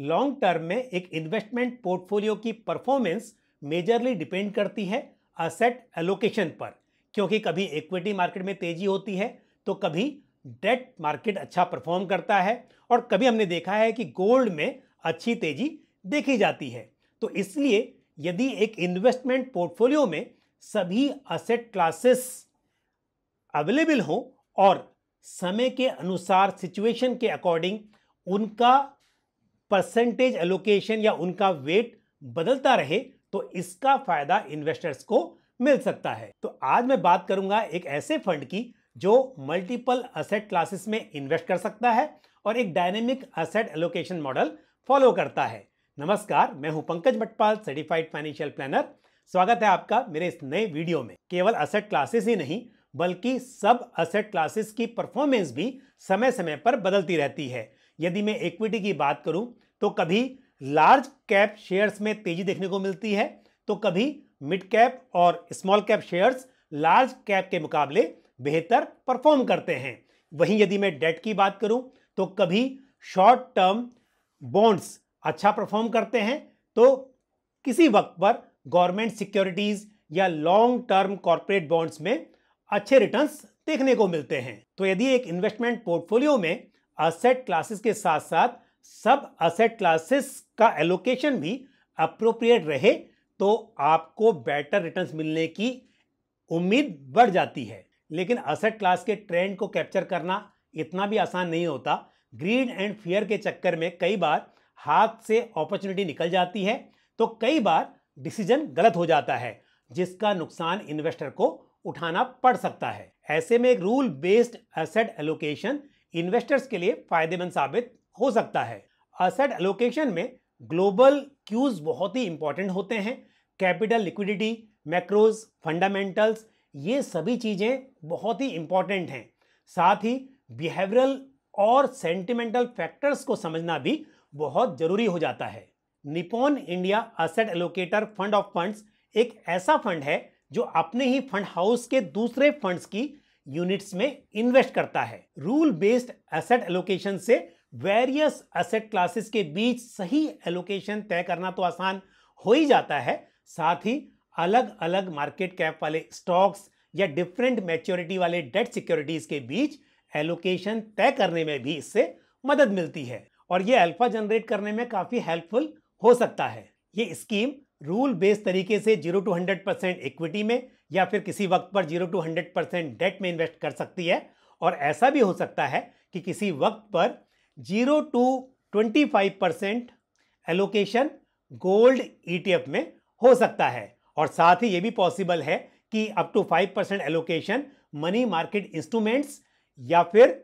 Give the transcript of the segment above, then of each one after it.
long term में एक investment portfolio की परफॉर्मेंस मेजरली डिपेंड करती है असेट एलोकेशन पर क्योंकि कभी इक्विटी मार्केट में तेजी होती है तो कभी डेट मार्केट अच्छा परफॉर्म करता है और कभी हमने देखा है कि गोल्ड में अच्छी तेजी देखी जाती है तो इसलिए यदि एक इन्वेस्टमेंट पोर्टफोलियो में सभी असेट क्लासेस अवेलेबल हों और समय के अनुसार सिचुएशन के अकॉर्डिंग उनका परसेंटेज एलोकेशन या उनका वेट बदलता रहे तो इसका फायदा इन्वेस्टर्स को मिल सकता है तो आज मैं बात करूंगा एक ऐसे फंड की जो मल्टीपल असेट क्लासेस में इन्वेस्ट कर सकता है और एक dynamic asset allocation model follow करता है नमस्कार मैं हूं Pankaj Bhatpal certified financial planner स्वागत है आपका मेरे इस नए वीडियो में केवल असेट क्लासेस ही नहीं बल्कि सब असेट क्लासेस की परफॉर्मेंस भी समय समय पर बदलती रहती है यदि मैं इक्विटी की बात करूं तो कभी लार्ज कैप शेयर्स में तेजी देखने को मिलती है तो कभी मिड कैप और small cap shares large cap के मुकाबले बेहतर परफॉर्म करते हैं वहीं यदि मैं डेट की बात करूं तो कभी शॉर्ट टर्म बॉन्ड्स अच्छा परफॉर्म करते हैं तो किसी वक्त पर गवर्नमेंट सिक्योरिटीज़ या लॉन्ग टर्म कॉरपोरेट बॉन्ड्स में अच्छे रिटर्न्स देखने को मिलते हैं तो यदि एक इन्वेस्टमेंट पोर्टफोलियो में असेट क्लासेस के साथ साथ सब असेट क्लासेस का एलोकेशन भी अप्रोप्रिएट रहे तो आपको बेटर रिटर्न्स मिलने की उम्मीद बढ़ जाती है लेकिन असेट क्लास के ट्रेंड को कैप्चर करना इतना भी आसान नहीं होता ग्रीड एंड फियर के चक्कर में कई बार हाथ से अपॉर्चुनिटी निकल जाती है तो कई बार डिसीजन गलत हो जाता है जिसका नुकसान इन्वेस्टर को उठाना पड़ सकता है ऐसे में एक rule based asset allocation investors के लिए फायदेमंद साबित हो सकता है असेट एलोकेशन में ग्लोबल क्यूज बहुत ही इंपॉर्टेंट होते हैं कैपिटल लिक्विडिटी मैक्रोज फंडामेंटल्स ये सभी चीज़ें बहुत ही इंपॉर्टेंट हैं साथ ही बिहेवियरल और सेंटिमेंटल फैक्टर्स को समझना भी बहुत ज़रूरी हो जाता है Nippon India asset allocator fund of funds एक ऐसा फंड है जो अपने ही फंड हाउस के दूसरे फंड्स की यूनिट्स में इन्वेस्ट करता है रूल बेस्ड एसेट एलोकेशन से वेरियस एसेट क्लासेस के बीच सही एलोकेशन तय करना तो आसान हो ही जाता है साथ ही अलग अलग मार्केट कैप वाले स्टॉक्स या डिफरेंट मैच्योरिटी वाले डेट सिक्योरिटीज के बीच एलोकेशन तय करने में भी इससे मदद मिलती है और ये अल्फा जनरेट करने में काफ़ी हेल्पफुल हो सकता है ये स्कीम रूल बेस्ड तरीके से zero to hundred percent equity में या फिर किसी वक्त पर zero to hundred percent debt में इन्वेस्ट कर सकती है और ऐसा भी हो सकता है कि किसी वक्त पर zero to twenty five percent allocation gold ETF e में हो सकता है और साथ ही ये भी पॉसिबल है कि up to five percent allocation money market instruments या फिर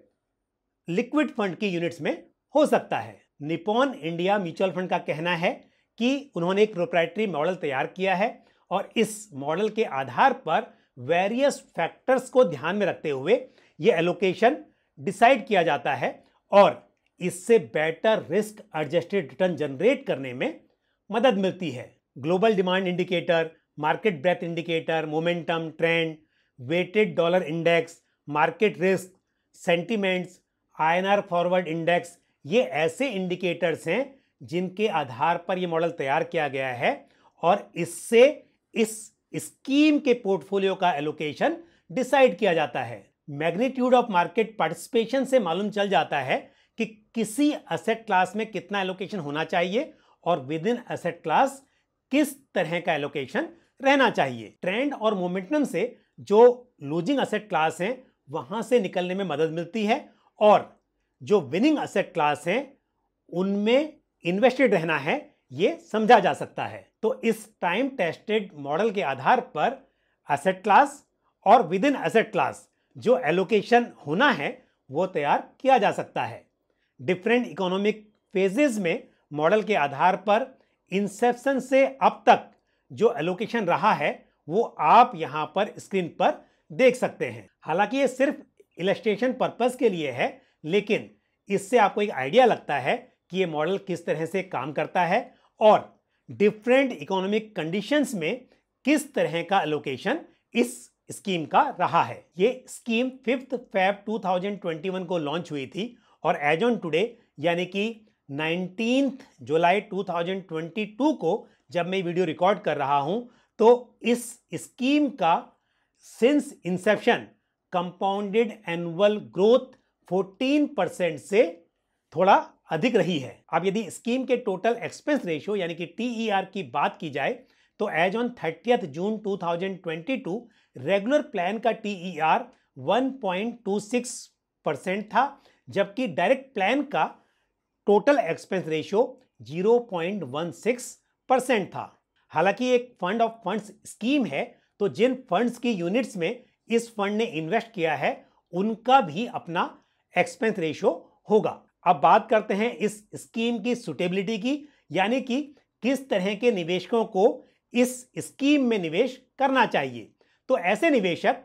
लिक्विड फंड की यूनिट्स में हो सकता है निपॉन इंडिया म्यूचुअल फंड का कहना है कि उन्होंने एक प्रोप्राइटरी मॉडल तैयार किया है और इस मॉडल के आधार पर वेरियस फैक्टर्स को ध्यान में रखते हुए ये एलोकेशन डिसाइड किया जाता है और इससे better risk adjusted return generate करने में मदद मिलती है global demand indicator market breadth indicator momentum trend weighted dollar index market risk sentiments INR forward index ये ऐसे इंडिकेटर्स हैं जिनके आधार पर ये मॉडल तैयार किया गया है और इससे इस स्कीम के पोर्टफोलियो का एलोकेशन डिसाइड किया जाता है मैग्नीट्यूड ऑफ मार्केट पार्टिसिपेशन से मालूम चल जाता है कि किसी असेट क्लास में कितना एलोकेशन होना चाहिए और विद इन असेट क्लास किस तरह का एलोकेशन रहना चाहिए ट्रेंड और मोमेंटम से जो लूजिंग असेट क्लास हैं वहां से निकलने में मदद मिलती है और जो विनिंग असेट क्लास हैं उनमें इन्वेस्टेड रहना है ये समझा जा सकता है तो इस टाइम टेस्टेड मॉडल के आधार पर एसेट क्लास और विद इन एसेट क्लास जो एलोकेशन होना है वो तैयार किया जा सकता है डिफरेंट इकोनॉमिक फेजेज में मॉडल के आधार पर इंसेप्शन से अब तक जो एलोकेशन रहा है वो आप यहाँ पर स्क्रीन पर देख सकते हैं हालांकि ये सिर्फ इलेस्टेशन पर्पज के लिए है लेकिन इससे आपको एक आइडिया लगता है कि ये मॉडल किस तरह से काम करता है और डिफरेंट इकोनॉमिक कंडीशंस में किस तरह का एलोकेशन इस स्कीम का रहा है ये स्कीम फिफ्थ फेब 2021 को लॉन्च हुई थी और एज ऑन टुडे यानी कि नाइनटीन जुलाई 2022 को जब मैं वीडियो रिकॉर्ड कर रहा हूं तो इस स्कीम का since inception compounded annual growth 14 percent से थोड़ा अधिक रही है अब यदि स्कीम के टोटल एक्सपेंस रेशियो यानी कि टी e की बात की जाए तो as on thirtieth June 2022 regular plan का टी 1.26 परसेंट था जबकि डायरेक्ट प्लान का टोटल एक्सपेंस रेशियो 0.16 परसेंट था हालांकि एक फंड ऑफ फंड्स स्कीम है तो जिन फंड्स की यूनिट्स में इस फंड ने इन्वेस्ट किया है उनका भी अपना एक्सपेंस रेशियो होगा अब बात करते हैं इस स्कीम की सुटेबिलिटी की यानी कि किस तरह के निवेशकों को इस स्कीम में निवेश करना चाहिए तो ऐसे निवेशक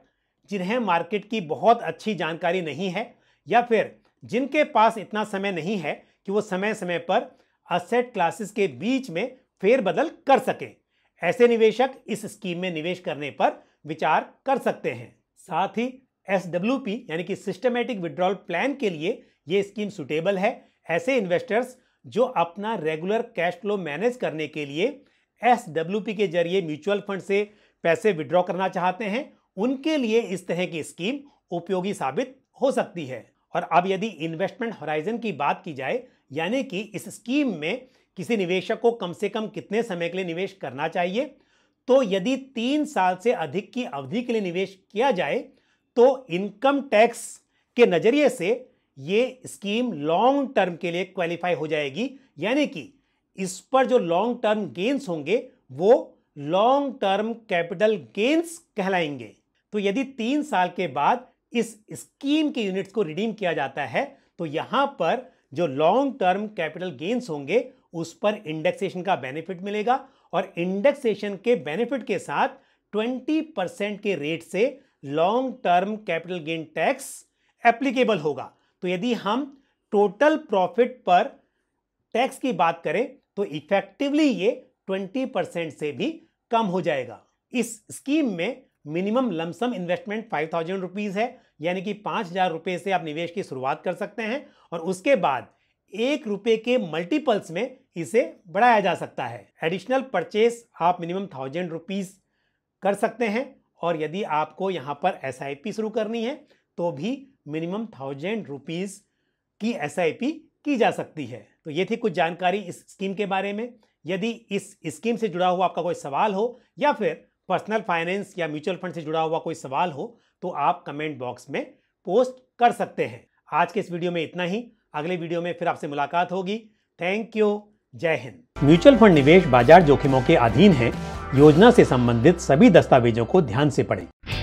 जिन्हें मार्केट की बहुत अच्छी जानकारी नहीं है या फिर जिनके पास इतना समय नहीं है कि वो समय समय पर असेट क्लासेस के बीच में फेरबदल कर सकें ऐसे निवेशक इस स्कीम में निवेश करने पर विचार कर सकते हैं साथ ही एस यानी कि सिस्टमेटिक विड्रॉल प्लान के लिए ये स्कीम सुटेबल है ऐसे इन्वेस्टर्स जो अपना रेगुलर कैश फ्लो मैनेज करने के लिए एस के जरिए म्यूचुअल फंड से पैसे विड्रॉ करना चाहते हैं उनके लिए इस तरह की स्कीम उपयोगी साबित हो सकती है और अब यदि इन्वेस्टमेंट होराइजन की बात की जाए यानी कि इस स्कीम में किसी निवेशक को कम से कम कितने समय के लिए निवेश करना चाहिए तो यदि तीन साल से अधिक की अवधि के लिए निवेश किया जाए तो इनकम टैक्स के नज़रिए से ये स्कीम लॉन्ग टर्म के लिए क्वालिफाई हो जाएगी यानी कि इस पर जो लॉन्ग टर्म गेंस होंगे वो लॉन्ग टर्म कैपिटल गेंस कहलाएंगे तो यदि तीन साल के बाद इस स्कीम के यूनिट्स को रिडीम किया जाता है तो यहां पर जो लॉन्ग टर्म कैपिटल गेंस होंगे उस पर इंडेक्सेशन का बेनिफिट मिलेगा और इंडेक्सेशन के बेनिफिट के साथ 20 परसेंट के रेट से long term capital gain tax applicable होगा तो यदि हम टोटल प्रॉफिट पर टैक्स की बात करें तो इफेक्टिवली ये 20 परसेंट से भी कम हो जाएगा इस स्कीम में minimum lumpsum investment five thousand rupees है यानी कि पाँच हज़ार रुपये से आप निवेश की शुरुआत कर सकते हैं और उसके बाद एक रुपये के मल्टीपल्स में इसे बढ़ाया जा सकता है एडिशनल परचेस आप मिनिमम थाउजेंड रुपीज़ कर सकते हैं और यदि आपको यहाँ पर एस शुरू करनी है तो भी मिनिमम थाउजेंड रुपीज़ की एस की जा सकती है तो ये थी कुछ जानकारी इस स्कीम के बारे में यदि इस स्कीम से जुड़ा हुआ आपका कोई सवाल हो या फिर पर्सनल फाइनेंस या म्यूचुअल फंड से जुड़ा हुआ कोई सवाल हो तो आप कमेंट बॉक्स में पोस्ट कर सकते हैं आज के इस वीडियो में इतना ही अगले वीडियो में फिर आपसे मुलाकात होगी थैंक यू जय हिंद म्यूचुअल फंड निवेश बाजार जोखिमों के अधीन है योजना से संबंधित सभी दस्तावेजों को ध्यान से पढ़ें